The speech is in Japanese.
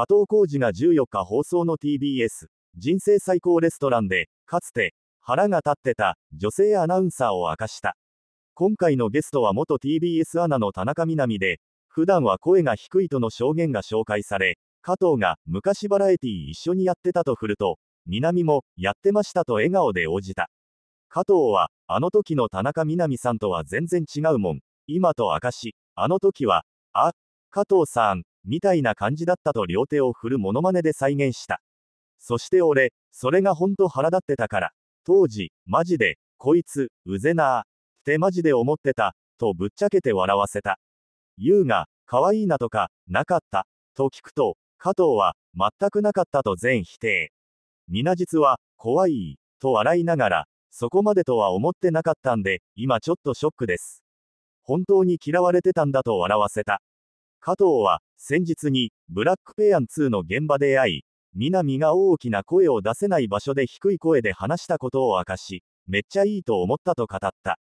加藤浩二が14日放送の TBS、人生最高レストランで、かつて、腹が立ってた、女性アナウンサーを明かした。今回のゲストは元 TBS アナの田中みな実で、普段は声が低いとの証言が紹介され、加藤が、昔バラエティ一緒にやってたと振ると、みな実も、やってましたと笑顔で応じた。加藤は、あの時の田中みな実さんとは全然違うもん、今と明かし、あの時は、あ、加藤さん、みたいな感じだったと両手を振るモノマネで再現した。そして俺、それがほんと腹立ってたから、当時、マジで、こいつ、うぜなー、ってマジで思ってた、とぶっちゃけて笑わせた。優が、可愛いなとか、なかった、と聞くと、加藤は、全くなかったと全否定。みな実は、怖い、と笑いながら、そこまでとは思ってなかったんで、今ちょっとショックです。本当に嫌われてたんだと笑わせた。加藤は、先日に、ブラックペアン2の現場で会い、南が大きな声を出せない場所で低い声で話したことを明かし、めっちゃいいと思ったと語った。